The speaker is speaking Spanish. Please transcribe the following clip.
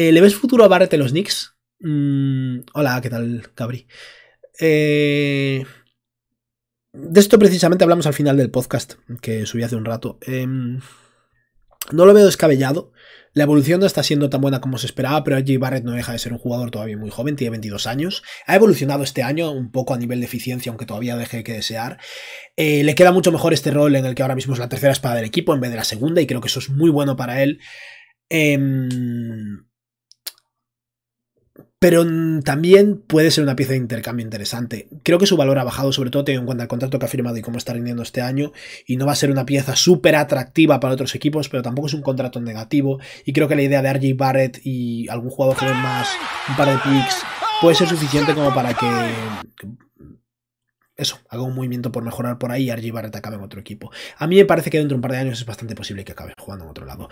Eh, ¿Le ves futuro a Barrett en los Knicks? Mm, hola, ¿qué tal, Cabri? Eh, de esto precisamente hablamos al final del podcast que subí hace un rato. Em, no lo veo descabellado. La evolución no está siendo tan buena como se esperaba, pero allí Barrett no deja de ser un jugador todavía muy joven, tiene 22 años. Ha evolucionado este año un poco a nivel de eficiencia, aunque todavía deje que desear. Eh, le queda mucho mejor este rol en el que ahora mismo es la tercera espada del equipo en vez de la segunda, y creo que eso es muy bueno para él. Em, pero también puede ser una pieza de intercambio interesante. Creo que su valor ha bajado, sobre todo teniendo en cuenta el contrato que ha firmado y cómo está rindiendo este año, y no va a ser una pieza súper atractiva para otros equipos, pero tampoco es un contrato negativo, y creo que la idea de Argy Barrett y algún jugador joven más, un par de picks, puede ser suficiente como para que... Eso, haga un movimiento por mejorar por ahí y RJ Barrett acabe en otro equipo. A mí me parece que dentro de un par de años es bastante posible que acabe jugando en otro lado.